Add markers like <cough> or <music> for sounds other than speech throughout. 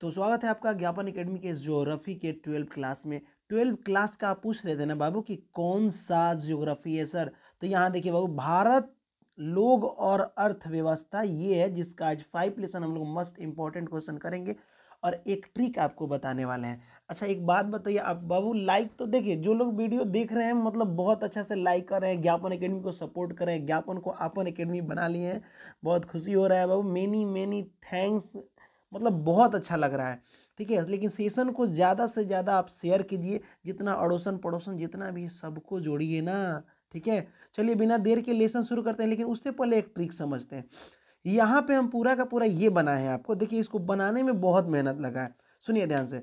तो स्वागत है आपका ज्ञापन एकेडमी के ज्योग्राफी के ट्वेल्व क्लास में ट्वेल्व क्लास का आप पूछ रहे थे ना बाबू कि कौन सा ज्योग्राफी है सर तो यहाँ देखिए बाबू भारत लोग और अर्थव्यवस्था ये है जिसका आज फाइव लेसन हम लोग मस्ट इम्पॉर्टेंट क्वेश्चन करेंगे और एक ट्रिक आपको बताने वाले हैं अच्छा एक बात बताइए आप बाबू लाइक तो देखिए जो लोग वीडियो देख रहे हैं मतलब बहुत अच्छा से लाइक कर रहे हैं ज्ञापन एकेडमी को सपोर्ट कर रहे हैं ज्ञापन को आपन एकेडमी बना लिए हैं बहुत खुशी हो रहा है बाबू मेनी मेनी थैंक्स मतलब बहुत अच्छा लग रहा है ठीक है लेकिन सेशन को ज़्यादा से ज़्यादा आप शेयर कीजिए जितना अड़ोसन पड़ोसन जितना भी सबको जोड़िए ना ठीक है चलिए बिना देर के लेसन शुरू करते हैं लेकिन उससे पहले एक ट्रिक समझते हैं यहाँ पे हम पूरा का पूरा ये बनाए हैं आपको देखिए इसको बनाने में बहुत मेहनत लगा है सुनिए ध्यान से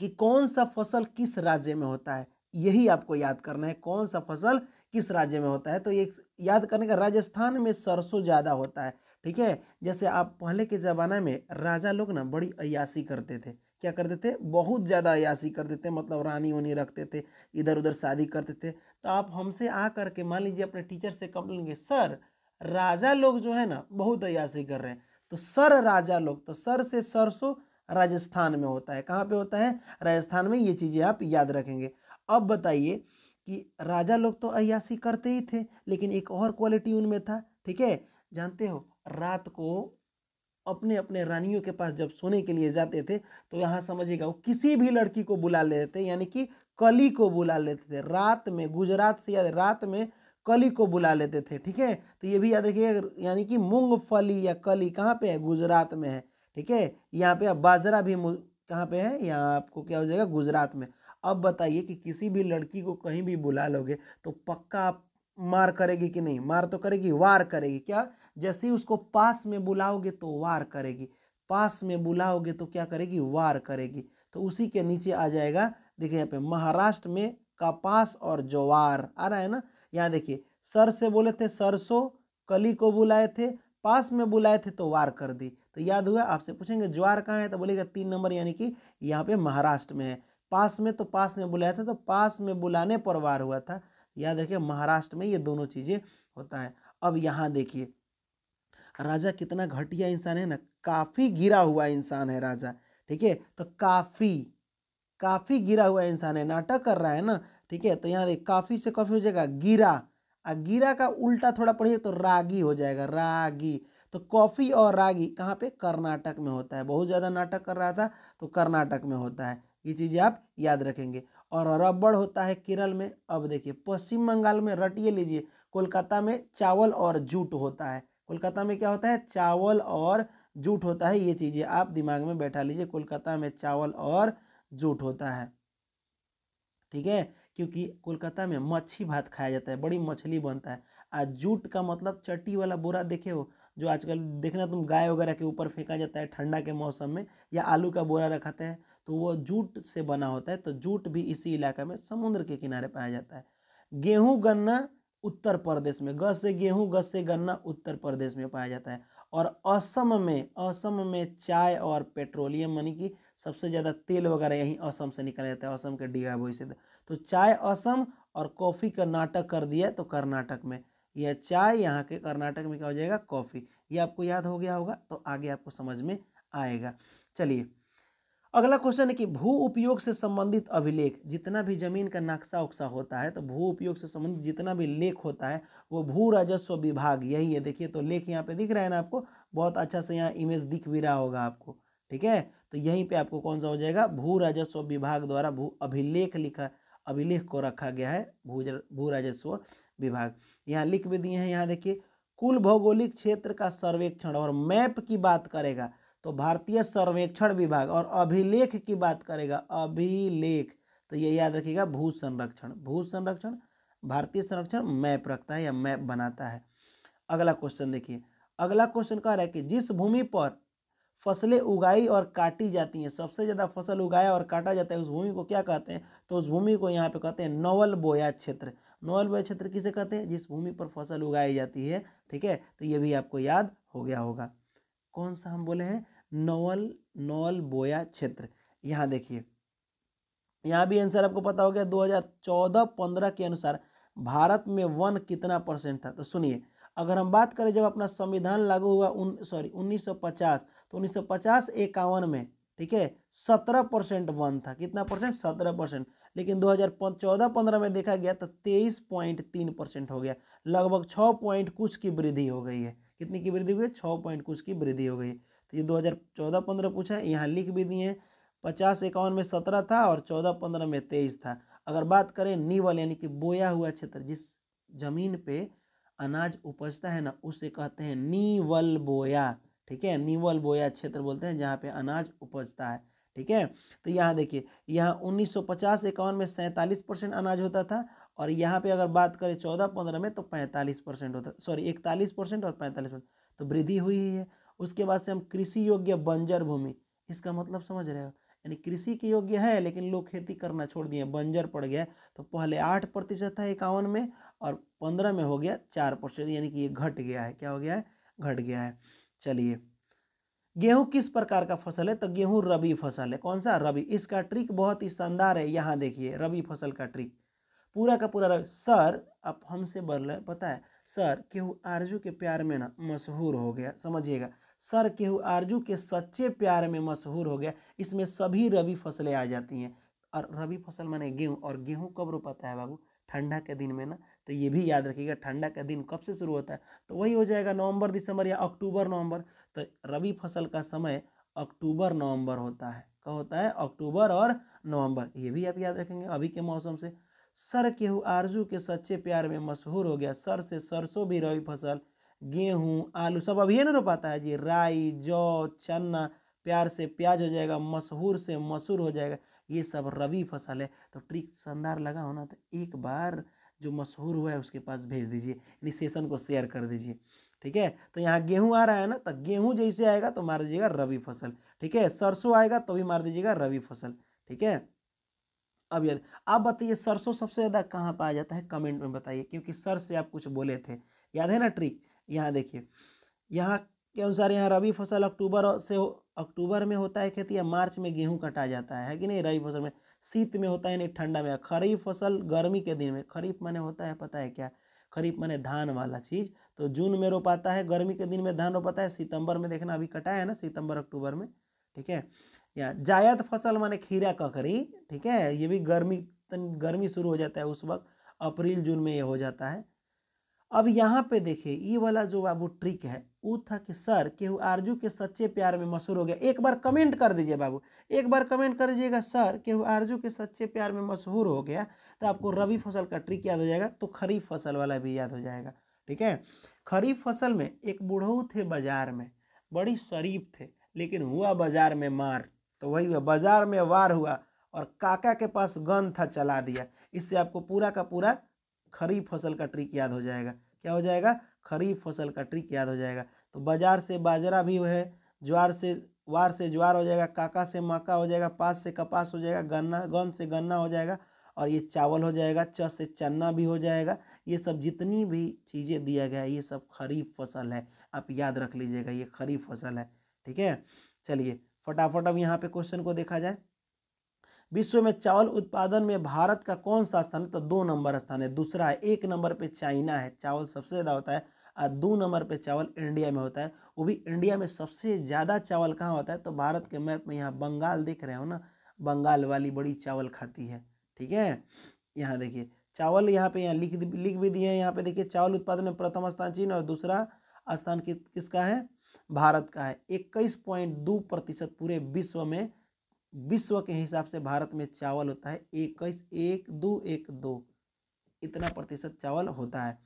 कि कौन सा फसल किस राज्य में होता है यही आपको याद करना है कौन सा फसल किस राज्य में होता है तो ये याद करने का राजस्थान में सरसों ज़्यादा होता है ठीक है जैसे आप पहले के ज़माने में राजा लोग ना बड़ी अयासी करते थे क्या करते थे बहुत ज़्यादा अयासी करते थे मतलब रानी वानी रखते थे इधर उधर शादी करते थे तो आप हमसे आ करके मान लीजिए अपने टीचर से कंप्लेन किए सर राजा लोग जो है ना बहुत अयासी कर रहे हैं तो सर राजा लोग तो सर से सरसों राजस्थान में होता है कहाँ पे होता है राजस्थान में ये चीज़ें आप याद रखेंगे अब बताइए कि राजा लोग तो अयासी करते ही थे लेकिन एक और क्वालिटी उनमें था ठीक है जानते हो रात को अपने अपने रानियों के पास जब सोने के लिए जाते थे तो यहाँ समझिएगा वो किसी भी लड़की को बुला लेते थे यानी कि कली को बुला लेते थे रात में गुजरात से या रात में कली को बुला लेते थे ठीक है तो ये भी याद रखिए यानी कि मूंगफली या कली कहाँ पे है गुजरात में है ठीक है यहाँ पे अब बाजरा भी कहाँ पे है यहाँ आपको क्या हो जाएगा गुजरात में अब बताइए कि किसी भी लड़की को कहीं भी बुला लोगे तो पक्का आप मार करेगी कि नहीं मार तो करेगी वार करेगी क्या जैसे ही उसको पास में बुलाओगे तो वार करेगी पास में बुलाओगे तो क्या करेगी वार करेगी तो उसी के नीचे आ जाएगा देखिए यहाँ पे महाराष्ट्र में कपास और ज्वार आ रहा है ना यहाँ देखिए सर से बोले थे सरसों कली को बुलाए थे पास में बुलाए थे तो वार कर दी तो याद हुआ आपसे पूछेंगे ज्वार कहाँ है तो बोलेगा तीन नंबर यानी कि यहाँ पे महाराष्ट्र में है पास में तो पास में बुलाया था तो पास में बुलाने पर वार हुआ था याद रखिए महाराष्ट्र में ये दोनों चीज़ें होता है अब यहाँ देखिए राजा कितना घटिया इंसान है ना काफ़ी गिरा हुआ इंसान है राजा ठीक है तो काफ़ी काफ़ी गिरा हुआ इंसान है नाटक कर रहा है ना ठीक है तो यहाँ देख काफ़ी से काफ़ी हो जाएगा गिरा और गिरा का उल्टा थोड़ा पढ़िए तो रागी हो जाएगा रागी तो कॉफ़ी और रागी कहाँ पे कर्नाटक में होता है बहुत ज़्यादा नाटक कर रहा था तो कर्नाटक में होता है ये चीज़ें आप याद रखेंगे और रबड़ होता है केरल में अब देखिए पश्चिम बंगाल में रटिए लीजिए कोलकाता में चावल और जूट होता है कोलकाता में क्या होता है चावल और जूट होता है ये चीज़ें आप दिमाग में बैठा लीजिए कोलकाता में चावल और जूट होता है ठीक है क्योंकि कोलकाता में मच्छी भात खाया जाता है बड़ी मछली बनता है आज जूट का मतलब चट्टी वाला बोरा देखे हो जो आजकल देखना तुम गाय वगैरह के ऊपर फेंका जाता है ठंडा के मौसम में या आलू का बोरा रखाते हैं तो वो जूट से बना होता है तो जूट भी इसी इलाके में समुद्र के किनारे पाया जाता है गेहूँ गन्ना उत्तर प्रदेश में ग से गेहूँ ग से गन्ना उत्तर प्रदेश में पाया जाता है और असम में असम में चाय और पेट्रोलियम यानी कि सबसे ज़्यादा तेल वगैरह यहीं असम से निकाला जाता है असम के बोई से तो चाय असम और कॉफ़ी कर्नाटक कर दिया तो कर्नाटक में यह चाय यहाँ के कर्नाटक में क्या हो जाएगा कॉफ़ी ये आपको याद हो गया होगा तो आगे आपको समझ में आएगा चलिए अगला क्वेश्चन है कि भू उपयोग से संबंधित अभिलेख जितना भी जमीन का नक्शा उक्सा होता है तो भू उपयोग से संबंधित जितना भी लेख होता है वो भू राजस्व विभाग यही है देखिए तो लेख यहाँ पे दिख रहा है ना आपको बहुत अच्छा से यहाँ इमेज दिख भी रहा होगा आपको ठीक है तो यहीं पे आपको कौन सा हो जाएगा भू राजस्व विभाग द्वारा भू अभिलेख लिखा अभिलेख को रखा गया है भू भू राजस्व विभाग यहाँ लिख भी दिए हैं यहाँ देखिए कुल भौगोलिक क्षेत्र का सर्वेक्षण और मैप की बात करेगा तो भारतीय सर्वेक्षण विभाग और अभिलेख की बात करेगा अभिलेख तो ये याद रखिएगा भू संरक्षण भू संरक्षण भारतीय संरक्षण मैप रखता है या मैप बनाता है अगला क्वेश्चन देखिए अगला क्वेश्चन कह रहा है कि जिस भूमि पर फसलें उगाई और काटी जाती हैं सबसे ज़्यादा फसल उगाया और काटा जाता है उस भूमि को क्या कहते हैं तो उस भूमि को यहाँ पे कहते हैं नवल बोया क्षेत्र नवल बोया क्षेत्र किसे कहते हैं जिस भूमि पर फसल उगाई जाती है ठीक है तो ये भी आपको याद हो गया होगा कौन सा हम बोले हैं नोवल नोवल बोया क्षेत्र यहाँ देखिए यहाँ भी आंसर आपको पता हो गया 2014-15 के अनुसार भारत में वन कितना परसेंट था तो सुनिए अगर हम बात करें जब अपना संविधान लागू हुआ उन सॉरी 1950 तो 1950 इक्यावन में ठीक है सत्रह परसेंट वन था कितना परसेंट सत्रह परसेंट लेकिन दो हज़ार चौदह पंद्रह में देखा गया तो तेईस पॉइंट तीन परसेंट हो गया लगभग छः पॉइंट कुछ की वृद्धि हो गई है कितनी की वृद्धि हुई है छः पॉइंट कुछ की वृद्धि हो गई है तो ये 2014-15 पूछा है यहाँ लिख भी दिए हैं पचास इक्यावन में सत्रह था और चौदह पंद्रह में तेईस था अगर बात करें नीवल यानी कि बोया हुआ क्षेत्र जिस जमीन पे अनाज उपजता है ना उसे कहते हैं नीवल बोया ठीक है नीवल बोया क्षेत्र बोलते हैं जहाँ पे अनाज उपजता है ठीक है तो यहाँ देखिए यहाँ उन्नीस सौ पचास इक्यावन में सैंतालीस परसेंट अनाज होता था और यहाँ पे अगर बात करें चौदह पंद्रह में तो पैंतालीस परसेंट होता सॉरी इकतालीस परसेंट और पैंतालीस परसेंट तो वृद्धि हुई है उसके बाद से हम कृषि योग्य बंजर भूमि इसका मतलब समझ रहे हो यानी कृषि के योग्य है लेकिन लोग खेती करना छोड़ दिए बंजर पड़ गया तो पहले आठ प्रतिशत था इक्यावन में और पंद्रह में हो गया चार प्रतिशत यानी कि ये घट गया है क्या हो गया है घट गया है चलिए गेहूं किस प्रकार का फसल है तो गेहूं रबी फसल है कौन सा रबी इसका ट्रिक बहुत ही शानदार है यहाँ देखिए रबी फसल का ट्रिक पूरा का पूरा रबी सर आप हमसे बोल रहे पता है सर गेहूँ आरजू के प्यार में ना मशहूर हो गया समझिएगा सर केहू आरजू के सच्चे प्यार में मशहूर हो गया इसमें सभी रबी फसलें आ जाती हैं और रबी फसल माने गेहूँ और गेहूँ कब रोपाता है बाबू ठंडा के दिन में ना तो ये भी याद रखिएगा ठंडा का दिन कब से शुरू होता है तो वही हो जाएगा नवंबर दिसंबर या अक्टूबर नवंबर तो रबी फसल का समय अक्टूबर नवंबर होता है कब होता है अक्टूबर और नवंबर ये भी आप याद रखेंगे अभी के मौसम से सर केहू आरजू के सच्चे प्यार में मशहूर हो गया सर से सरसों भी रबी फसल गेहूँ आलू सब अभी ना रो पाता है जी राई जौ चना प्यार से प्याज हो जाएगा मशहूर से मसूर हो जाएगा ये सब रबी फसल है तो ट्रिक शानदार लगा होना तो एक बार जो मशहूर हुआ है उसके पास भेज दीजिए यानी सेशन को शेयर कर दीजिए ठीक है तो यहाँ गेहूँ आ रहा है ना तो गेहूँ जैसे आएगा तो मार दीजिएगा रबी फसल ठीक है सरसों आएगा तो भी मार दीजिएगा रबी फसल ठीक है अब यदि आप बताइए सरसों सबसे ज़्यादा कहाँ पर आ जाता है कमेंट में बताइए क्योंकि सर से आप कुछ बोले थे याद है ना ट्रिक यहाँ देखिए यहाँ के अनुसार यहाँ रबी फसल अक्टूबर से अक्टूबर में होता है खेती या मार्च में गेहूँ कटा जाता है कि नहीं रबी फसल में शीत में होता है नहीं ठंडा में खरीफ फसल गर्मी के दिन में खरीफ माने होता है पता है क्या खरीफ माने धान वाला चीज़ तो जून में रोपाता है गर्मी के दिन में धान रोपाता है सितंबर में देखना अभी कटा है ना सितंबर अक्टूबर में ठीक है या जायद फसल माने खीरा ककड़ी ठीक है ये भी गर्मी गर्मी शुरू हो जाता है उस वक्त अप्रैल जून में ये हो जाता है अब यहाँ पे देखिए ये वाला जो बाबू ट्रिक है वो था कि सर केहू आरजू के सच्चे प्यार में मशहूर हो गया एक बार कमेंट कर दीजिए बाबू एक बार कमेंट कर दीजिएगा सर केहू आरजू के सच्चे प्यार में मशहूर हो गया तो आपको रबी फसल का ट्रिक याद हो जाएगा तो खरीफ फसल वाला भी याद हो जाएगा ठीक है खरीफ फसल में एक बूढ़ो थे बाजार में बड़ी शरीफ थे लेकिन हुआ बाजार में मार तो वही हुआ बाजार में वार हुआ और काका के पास गन था चला दिया इससे आपको पूरा का पूरा खरीफ फसल का ट्रिक याद हो जाएगा क्या हो जाएगा खरीफ फसल का ट्रिक याद हो जाएगा तो बाजार से बाजरा भी है ज्वार से वार से ज्वार हो जाएगा काका से मक्का हो जाएगा पास से कपास हो जाएगा गन्ना गन से गन्ना हो जाएगा और ये चावल हो जाएगा च से चन्ना भी हो जाएगा ये सब जितनी भी चीज़ें दिया गया है ये सब खरीफ फसल है आप याद रख लीजिएगा ये खरीफ फसल है ठीक है चलिए फटाफट अब यहाँ पे क्वेश्चन को देखा जाए विश्व में चावल उत्पादन में भारत का कौन सा स्थान है तो दो नंबर स्थान है दूसरा है एक नंबर पे चाइना है चावल सबसे ज़्यादा होता है और दो नंबर पे चावल इंडिया में होता है वो भी इंडिया में सबसे ज़्यादा चावल कहाँ होता है तो भारत के मैप में यहाँ बंगाल देख रहे हो ना बंगाल वाली बड़ी चावल खाती है ठीक है यहाँ देखिए चावल यहाँ पे यहाँ लिख लिख भी दिए हैं यहाँ पे देखिए चावल उत्पादन में प्रथम स्थान चीन और दूसरा स्थान किसका है भारत का है इक्कीस पॉइंट दो प्रतिशत पूरे विश्व में विश्व के हिसाब से भारत में चावल होता है इक्कीस एक दो एक दो इतना प्रतिशत चावल होता है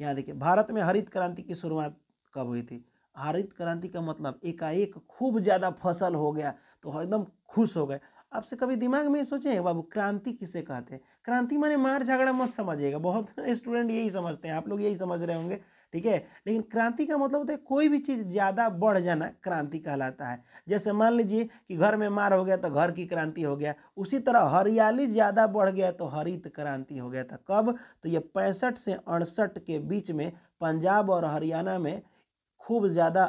यहाँ देखिए भारत में हरित क्रांति की शुरुआत कब हुई थी हरित क्रांति का मतलब एकाएक खूब ज़्यादा फसल हो गया तो एकदम खुश हो गए आपसे कभी दिमाग में सोचे बाबू क्रांति किसे कहते हैं क्रांति माने मार झगड़ा मत समझिएगा बहुत <laughs> स्टूडेंट यही समझते हैं आप लोग यही समझ रहे होंगे ठीक है लेकिन क्रांति का मतलब होता है कोई भी चीज़ ज़्यादा बढ़ जाना क्रांति कहलाता है जैसे मान लीजिए कि घर में मार हो गया तो घर की क्रांति हो गया उसी तरह हरियाली ज़्यादा बढ़ गया तो हरित क्रांति हो गया था कब तो ये पैंसठ से अड़सठ के बीच में पंजाब और हरियाणा में खूब ज़्यादा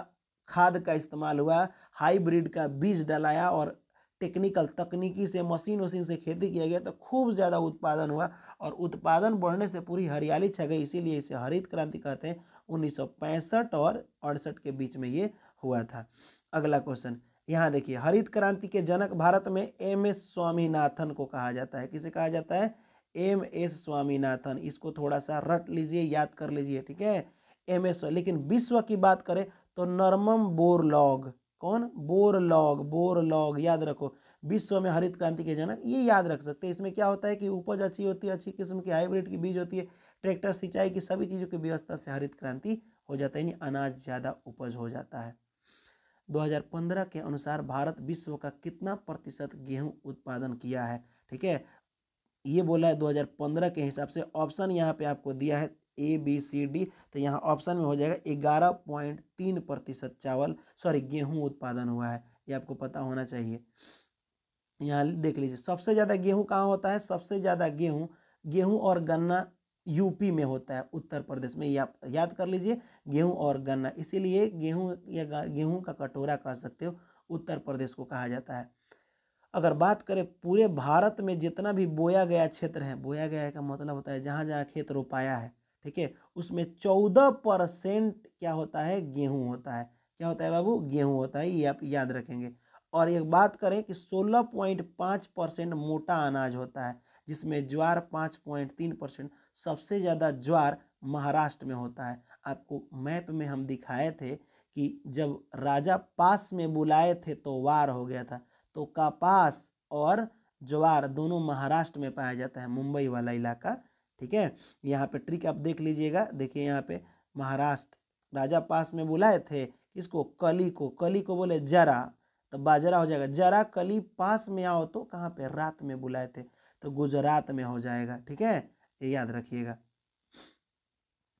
खाद का इस्तेमाल हुआ हाईब्रिड का बीज डलाया और टेक्निकल तकनीकी से मशीन वशीन से खेती किया गया तो खूब ज़्यादा उत्पादन हुआ और उत्पादन बढ़ने से पूरी हरियाली छ गई इसीलिए इसे हरित क्रांति कहते हैं उन्नीस और अड़सठ के बीच में ये हुआ था अगला क्वेश्चन यहाँ देखिए हरित क्रांति के जनक भारत में एम एस स्वामीनाथन को कहा जाता है किसे कहा जाता है एम एस स्वामीनाथन इसको थोड़ा सा रट लीजिए याद कर लीजिए ठीक है एम एस लेकिन विश्व की बात करें तो नर्मम बोरलॉग कौन बोरलॉग बोरलॉग याद रखो विश्व में हरित क्रांति के जनक ये याद रख सकते हैं इसमें क्या होता है कि उपज अच्छी होती है अच्छी किस्म की हाईब्रिड की बीज होती है ट्रैक्टर सिंचाई की सभी चीज़ों की व्यवस्था से हरित क्रांति हो जाता है यानी अनाज ज़्यादा उपज हो जाता है 2015 के अनुसार भारत विश्व का कितना प्रतिशत गेहूं उत्पादन किया है ठीक है ये बोला है 2015 के हिसाब से ऑप्शन यहाँ पे आपको दिया है ए बी सी डी तो यहाँ ऑप्शन में हो जाएगा ग्यारह पॉइंट तीन प्रतिशत चावल सॉरी गेहूँ उत्पादन हुआ है ये आपको पता होना चाहिए यहाँ देख लीजिए सबसे ज़्यादा गेहूँ कहाँ होता है सबसे ज़्यादा गेहूँ गेहूँ और गन्ना यूपी में होता है उत्तर प्रदेश में या, याद कर लीजिए गेहूँ और गन्ना इसीलिए गेहूँ या गेहूँ का कटोरा कह सकते हो उत्तर प्रदेश को कहा जाता है अगर बात करें पूरे भारत में जितना भी बोया गया क्षेत्र है बोया गया का मतलब होता है जहाँ जहाँ खेत रोपाया है ठीक है उसमें चौदह परसेंट क्या होता है गेहूँ होता है क्या होता है बाबू गेहूँ होता है ये आप याद रखेंगे और एक बात करें कि 16.5 परसेंट मोटा अनाज होता है जिसमें ज्वार 5.3 परसेंट सबसे ज़्यादा ज्वार महाराष्ट्र में होता है आपको मैप में हम दिखाए थे कि जब राजा पास में बुलाए थे तो वार हो गया था तो कपास और ज्वार दोनों महाराष्ट्र में पाया जाता है मुंबई वाला इलाका ठीक है यहाँ पे ट्रिक आप देख लीजिएगा देखिए यहाँ पे महाराष्ट्र राजा पास में बुलाए थे किसको कली को कली को बोले जरा तो बाजरा हो जाएगा जरा कली पास में आओ तो कहाँ पे रात में बुलाए थे तो गुजरात में हो जाएगा ठीक है ये याद रखिएगा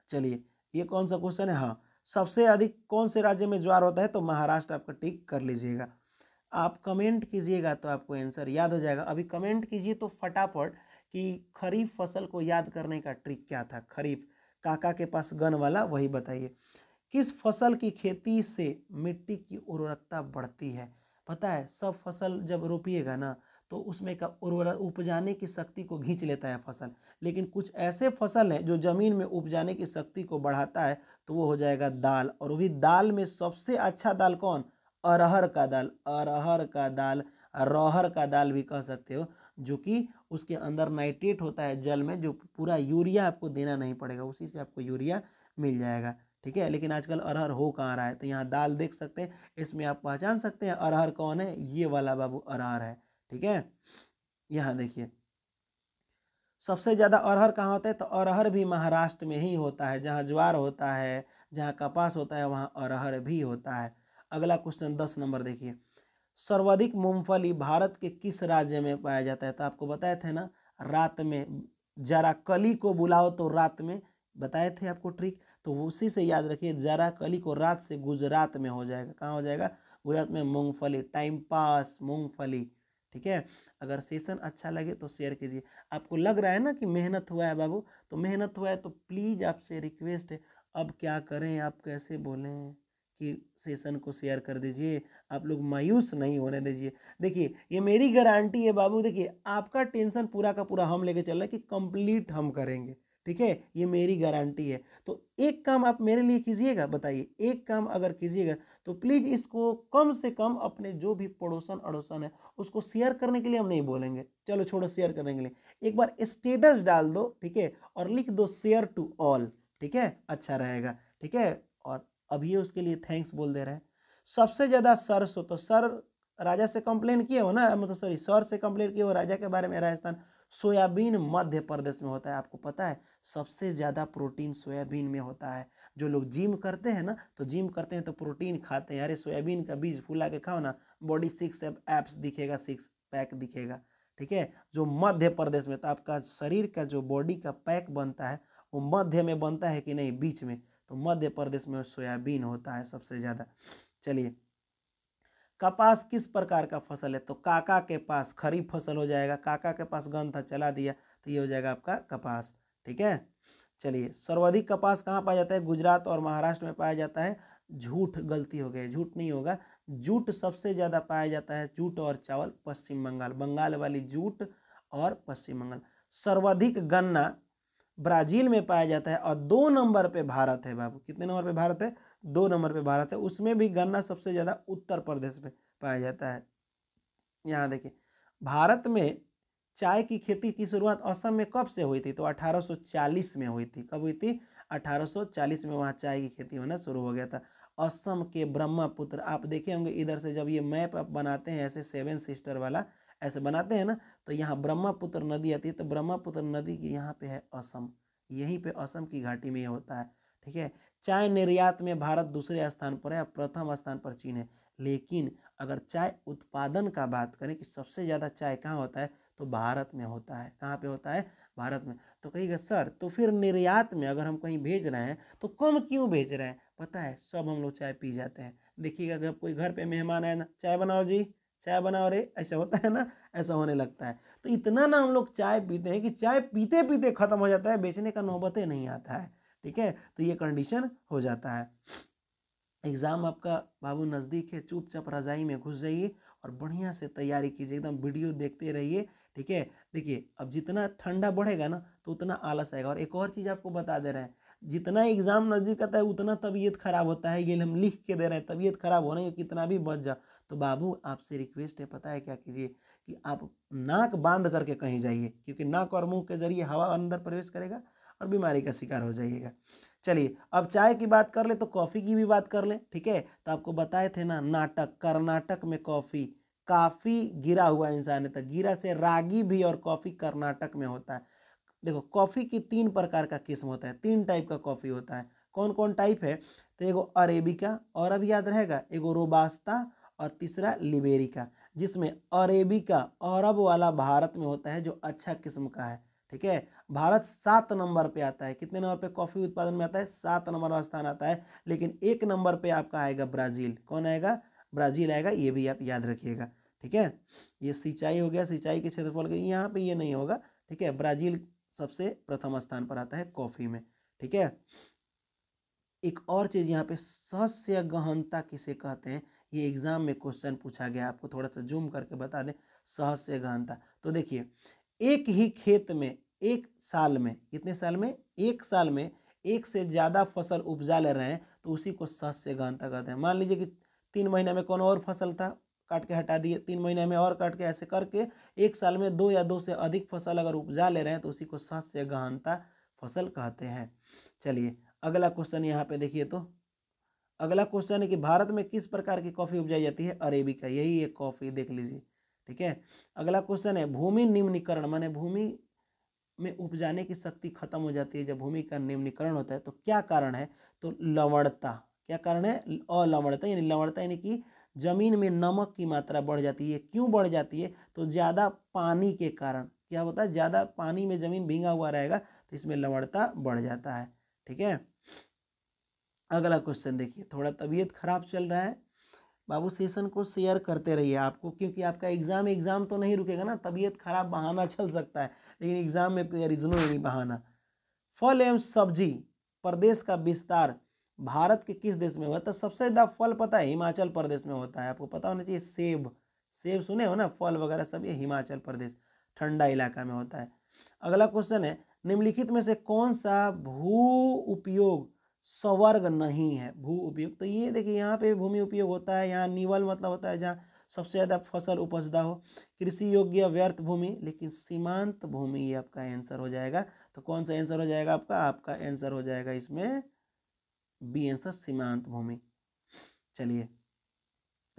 चलिए ये कौन सा क्वेश्चन है हाँ सबसे अधिक कौन से राज्य में ज्वार होता है तो महाराष्ट्र आपका टिक कर लीजिएगा आप कमेंट कीजिएगा तो आपको आंसर याद हो जाएगा अभी कमेंट कीजिए तो फटाफट कि खरीफ फसल को याद करने का ट्रिक क्या था खरीफ काका के पास गन वाला वही बताइए किस फसल की खेती से मिट्टी की उर्वरकता बढ़ती है पता है सब फसल जब रोपिएगा ना तो उसमें का उर्वरक उपजाने की शक्ति को घींच लेता है फसल लेकिन कुछ ऐसे फसल हैं जो ज़मीन में उपजाने की शक्ति को बढ़ाता है तो वो हो जाएगा दाल और वो भी दाल में सबसे अच्छा दाल कौन अरहर का दाल अरहर का दाल रोहर का दाल भी कह सकते हो जो कि उसके अंदर नाइट्रेट होता है जल में जो पूरा यूरिया आपको देना नहीं पड़ेगा उसी से आपको यूरिया मिल जाएगा ठीक है लेकिन आजकल अरहर हो कहाँ रहा है तो यहाँ दाल देख सकते हैं इसमें आप पहचान सकते हैं अरहर कौन है ये वाला बाबू अरहर है ठीक है यहाँ देखिए सबसे ज़्यादा अरहर कहाँ होता है तो अरहर भी महाराष्ट्र में ही होता है जहाँ ज्वार होता है जहाँ कपास होता है वहाँ अरहर भी होता है अगला क्वेश्चन दस नंबर देखिए सर्वाधिक मूंगफली भारत के किस राज्य में पाया जाता है तो आपको बताए थे ना रात में जरा कली को बुलाओ तो रात में बताए थे आपको ट्रिक तो उसी से याद रखिए जरा कली को रात से गुजरात में हो जाएगा कहाँ हो जाएगा गुजरात में मूंगफली टाइम पास मूंगफली ठीक है अगर सेशन अच्छा लगे तो शेयर कीजिए आपको लग रहा है ना कि मेहनत हुआ है बाबू तो मेहनत हुआ है तो प्लीज़ आपसे रिक्वेस्ट है अब क्या करें आप कैसे बोलें कि सेशन को शेयर कर दीजिए आप लोग मायूस नहीं होने दीजिए देखिए ये मेरी गारंटी है बाबू देखिए आपका टेंशन पूरा का पूरा हम लेके चल रहे हैं कि कंप्लीट हम करेंगे ठीक है ये मेरी गारंटी है तो एक काम आप मेरे लिए कीजिएगा बताइए एक काम अगर कीजिएगा तो प्लीज़ इसको कम से कम अपने जो भी पड़ोसन अड़ोसन है उसको शेयर करने के लिए हम नहीं बोलेंगे चलो छोड़ो शेयर करने के लिए एक बार स्टेटस डाल दो ठीक है और लिख दो शेयर टू ऑल ठीक है अच्छा रहेगा ठीक है और अभी उसके लिए थैंक्स बोल दे रहे हैं सबसे ज़्यादा सर सो तो सर राजा से कंप्लेन किए हो ना मतलब सॉरी सर से कंप्लेन किए हो राजा के बारे में राजस्थान सोयाबीन मध्य प्रदेश में होता है आपको पता है सबसे ज़्यादा प्रोटीन सोयाबीन में होता है जो लोग जिम करते हैं ना तो जिम करते हैं तो प्रोटीन खाते हैं अरे सोयाबीन का बीज फुला के खाओ ना बॉडी सिक्स एप्स दिखेगा सिक्स पैक दिखेगा ठीक है जो मध्य प्रदेश में तो आपका शरीर का जो बॉडी का पैक बनता है वो मध्य में बनता है कि नहीं बीच में तो मध्य प्रदेश में सोयाबीन होता है सबसे ज़्यादा चलिए कपास किस प्रकार का फसल है तो काका के पास खरीफ फसल हो जाएगा काका के पास गन था चला दिया तो ये हो जाएगा आपका कपास ठीक है चलिए सर्वाधिक कपास कहाँ पाया जाता है गुजरात और महाराष्ट्र में पाया जाता है झूठ गलती हो गई झूठ नहीं होगा जूट सबसे ज़्यादा पाया जाता है जूट और चावल पश्चिम बंगाल बंगाल वाली जूट और पश्चिम बंगाल सर्वाधिक गन्ना ब्राज़ील में पाया जाता है और दो नंबर पे भारत है बाबू कितने नंबर पे भारत है दो नंबर पे भारत है उसमें भी गन्ना सबसे ज़्यादा उत्तर प्रदेश में पाया जाता है यहाँ देखिए भारत में चाय की खेती की शुरुआत असम में कब से हुई थी तो 1840 में हुई थी कब हुई थी 1840 में वहाँ चाय की खेती होना शुरू हो गया था असम के ब्रह्मपुत्र आप देखे होंगे इधर से जब ये मैप आप बनाते हैं ऐसे सेवन सिस्टर वाला ऐसे बनाते हैं ना तो यहाँ ब्रह्मपुत्र नदी आती है तो ब्रह्मपुत्र नदी की यहाँ पे है असम यहीं पे असम की घाटी में ये होता है ठीक है चाय निर्यात में भारत दूसरे स्थान पर है प्रथम स्थान पर चीन है लेकिन अगर चाय उत्पादन का बात करें कि सबसे ज़्यादा चाय कहाँ होता है तो भारत में होता है कहाँ पे होता है भारत में तो कहिएगा सर तो फिर निर्यात में अगर हम कहीं भेज रहे हैं तो कम क्यों भेज रहे हैं पता है सब हम लोग चाय पी जाते हैं देखिएगा अगर कोई घर पे मेहमान आए ना चाय बनाओ जी चाय बनाओ रे ऐसा होता है ना ऐसा होने लगता है तो इतना ना हम लोग चाय पीते हैं कि चाय पीते पीते ख़त्म हो जाता है बेचने का नौबतें नहीं आता है ठीक है तो ये कंडीशन हो जाता है एग्ज़ाम आपका बाबू नज़दीक है चुपचाप रज़ाई में घुस जाइए और बढ़िया से तैयारी कीजिए एकदम वीडियो देखते रहिए ठीक है देखिए अब जितना ठंडा बढ़ेगा ना तो उतना आलस आएगा और एक और चीज़ आपको बता दे रहे हैं जितना एग्ज़ाम नज़दीक आता है उतना तबीयत ख़राब होता है ये हम लिख के दे रहे हैं तबीयत ख़राब हो रही है कितना भी बच जा तो बाबू आपसे रिक्वेस्ट है पता है क्या कीजिए कि आप नाक बांध करके कहीं जाइए क्योंकि नाक और मुंह के जरिए हवा अंदर प्रवेश करेगा और बीमारी का शिकार हो जाइएगा चलिए अब चाय की बात कर ले तो कॉफ़ी की भी बात कर ले ठीक है तो आपको बताए थे ना नाटक कर्नाटक में कॉफ़ी काफ़ी गिरा हुआ इंसान है तो गिरा से रागी भी और कॉफ़ी कर्नाटक में होता है देखो कॉफ़ी की तीन प्रकार का किस्म होता है तीन टाइप का कॉफ़ी होता है कौन कौन टाइप है तो एगो अरेबिका और अब याद रहेगा एगो रोबास्ता और तीसरा लिबेरिका जिसमें अरेबिका अरब वाला भारत में होता है जो अच्छा किस्म का है ठीक है भारत सात नंबर पे आता है कितने नंबर पे कॉफ़ी उत्पादन में आता है सात नंबर वाला स्थान आता है लेकिन एक नंबर पे आपका आएगा ब्राज़ील कौन आएगा ब्राज़ील आएगा ये भी आप याद रखिएगा ठीक है ये सिंचाई हो गया सिंचाई के क्षेत्रफल के यहाँ पे ये नहीं होगा ठीक है ब्राजील सबसे प्रथम स्थान पर आता है कॉफ़ी में ठीक है एक और चीज़ यहाँ पे सहस्य गहनता किसे कहते हैं ये एग्ज़ाम में क्वेश्चन पूछा गया आपको थोड़ा सा जूम करके बता दें सहस्य गहनता तो देखिए एक ही खेत में एक साल में कितने साल में एक साल में एक से ज़्यादा फसल उपजा ले रहे हैं तो उसी को सहस्य गहनता कहते हैं मान लीजिए कि तीन महीना में कौन और फसल था काट के हटा दिए तीन महीने में और काट के ऐसे करके एक साल में दो या दो से अधिक फसल अगर उपजा ले रहे हैं तो उसी को सस्य गहनता फसल कहते हैं चलिए अगला क्वेश्चन यहाँ पे देखिए तो अगला क्वेश्चन है कि भारत में किस प्रकार की कॉफ़ी उपजाई जाती है अरेबिका यही एक कॉफ़ी देख लीजिए ठीक है अगला क्वेश्चन है भूमि निम्नीकरण माने भूमि में उपजाने की शक्ति खत्म हो जाती है जब भूमि का निम्नीकरण होता है तो क्या कारण है तो लवणता क्या कारण है अलवणता यानी लवणता यानी कि ज़मीन में नमक की मात्रा बढ़ जाती है क्यों बढ़ जाती है तो ज़्यादा पानी के कारण क्या होता है ज़्यादा पानी में ज़मीन भींगा हुआ रहेगा तो इसमें लवणता बढ़ जाता है ठीक है अगला क्वेश्चन देखिए थोड़ा तबीयत खराब चल रहा है बाबू सेशन को शेयर करते रहिए आपको क्योंकि आपका एग्ज़ाम एग्ज़ाम तो नहीं रुकेगा ना तबीयत खराब बहाना चल सकता है लेकिन एग्ज़ाम में कोई रीजनो नहीं बहाना फल एवं सब्जी प्रदेश का विस्तार भारत के किस देश में हुआ तो सबसे ज़्यादा फल पता है हिमाचल प्रदेश में होता है आपको पता होना चाहिए सेब सेब सुने हो ना फल वगैरह सब ये हिमाचल प्रदेश ठंडा इलाका में होता है अगला क्वेश्चन है निम्नलिखित में से कौन सा भू उपयोग स्वर्ग नहीं है भू उपयोग तो ये देखिए यहाँ पे भूमि उपयोग होता है यहाँ निवल मतलब होता है जहाँ सबसे ज़्यादा फसल उपजदा हो कृषि योग्य व्यर्थ भूमि लेकिन सीमांत भूमि ये आपका आंसर हो जाएगा तो कौन सा आंसर हो जाएगा आपका आपका आंसर हो जाएगा इसमें बी आंसर सीमांत भूमि चलिए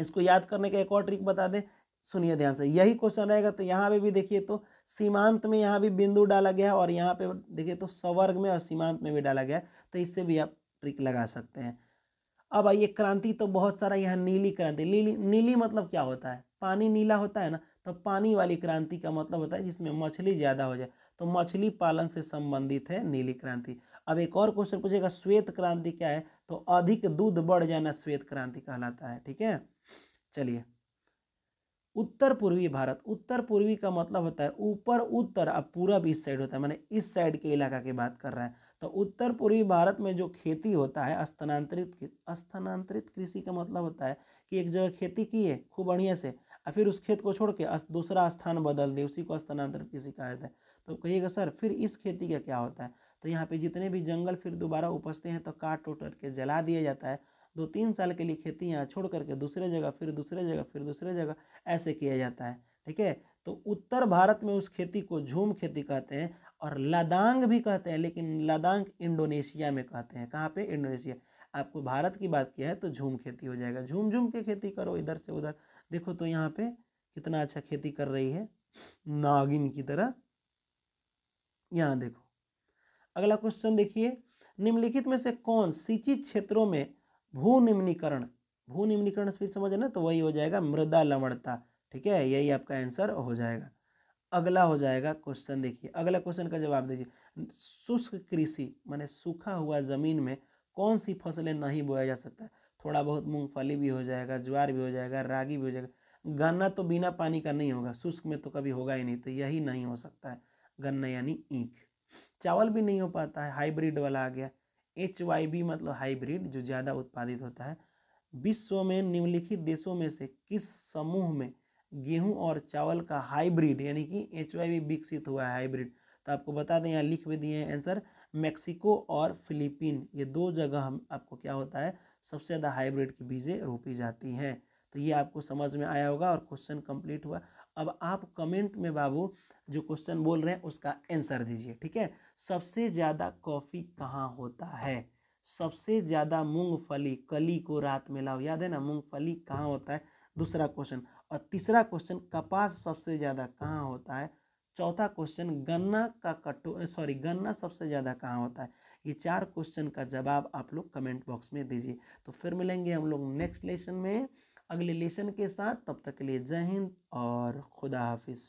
इसको याद करने का एक और ट्रिक बता दें सुनिए ध्यान से यही क्वेश्चन रहेगा तो यहाँ पे भी देखिए तो सीमांत में यहाँ भी बिंदु डाला गया है और यहाँ पे देखिए तो सवर्ग में और सीमांत में भी डाला गया है तो इससे भी आप ट्रिक लगा सकते हैं अब आइए क्रांति तो बहुत सारा यहाँ नीली क्रांति नीली नीली मतलब क्या होता है पानी नीला होता है ना तो पानी वाली क्रांति का मतलब होता है जिसमें मछली ज़्यादा हो जाए तो मछली पालन से संबंधित है नीली क्रांति अब एक और क्वेश्चन पूछेगा श्वेत क्रांति क्या है तो अधिक दूध बढ़ जाना श्वेत क्रांति कहलाता है ठीक है चलिए उत्तर पूर्वी भारत उत्तर पूर्वी का मतलब होता है ऊपर उत्तर अब पूरब इस साइड होता है मैंने इस साइड के इलाका की बात कर रहा है तो उत्तर पूर्वी भारत में जो खेती होता है स्थानांतरित स्थानांतरित कृषि का मतलब होता है कि एक जगह खेती की है खूब बढ़िया से और फिर उस खेत को छोड़ के दूसरा स्थान बदल दे उसी को स्थानांतरित कृषि कहा जाता है तो कहिएगा सर फिर इस खेती का क्या होता है तो यहाँ पे जितने भी जंगल फिर दोबारा उपजते हैं तो काट टूट करके जला दिया जाता है दो तीन साल के लिए खेती यहाँ छोड़ करके दूसरे जगह फिर दूसरे जगह फिर दूसरे जगह ऐसे किया जाता है ठीक है तो उत्तर भारत में उस खेती को झूम खेती कहते हैं और लदांग भी कहते हैं लेकिन लदांग इंडोनेशिया में कहते हैं कहाँ पे इंडोनेशिया आपको भारत की बात किया है तो झूम खेती हो जाएगा झूम झूम के खेती करो इधर से उधर देखो तो यहाँ पे कितना अच्छा खेती कर रही है नागिन की तरह यहाँ देखो अगला क्वेश्चन देखिए निम्नलिखित में से कौन सिंचित क्षेत्रों में भू निम्नीकरण भू निम्नीकरण फिर समझ ना तो वही हो जाएगा मृदा लवणता ठीक है यही आपका आंसर हो जाएगा अगला हो जाएगा क्वेश्चन देखिए अगला क्वेश्चन का जवाब दीजिए शुष्क कृषि माने सूखा हुआ ज़मीन में कौन सी फसलें नहीं बोया जा सकता है थोड़ा बहुत मूंगफली भी हो जाएगा ज्वार भी हो जाएगा रागी भी हो जाएगा गन्ना तो बिना पानी का नहीं होगा शुष्क में तो कभी होगा ही नहीं तो यही नहीं हो सकता है गन्ना यानी ईख चावल भी नहीं हो पाता है हाइब्रिड वाला आ गया एच वाई बी मतलब हाइब्रिड जो ज़्यादा उत्पादित होता है विश्व में निम्नलिखित देशों में से किस समूह में गेहूं और चावल का हाइब्रिड यानी कि एच वाई बी विकसित हुआ है हाइब्रिड तो आपको बता दें यहाँ लिख भी दिए हैं आंसर मैक्सिको और फिलीपीन ये दो जगह हम आपको क्या होता है सबसे ज़्यादा हाइब्रिड की बीजें रोपी जाती हैं तो ये आपको समझ में आया होगा और क्वेश्चन कंप्लीट हुआ अब आप कमेंट में बाबू जो क्वेश्चन बोल रहे हैं उसका आंसर दीजिए ठीक है सबसे ज़्यादा कॉफ़ी कहाँ होता है सबसे ज़्यादा मूंगफली कली को रात में लाओ याद है ना मूंगफली कहाँ होता है दूसरा क्वेश्चन और तीसरा क्वेश्चन कपास सबसे ज़्यादा कहाँ होता है चौथा क्वेश्चन गन्ना का कटो सॉरी गन्ना सबसे ज़्यादा कहाँ होता है ये चार क्वेश्चन का जवाब आप लोग कमेंट बॉक्स में दीजिए तो फिर मिलेंगे हम लोग नेक्स्ट लेसन में अगले लेसन के साथ तब तक के लिए जय हिंद और खुदा हाफिज़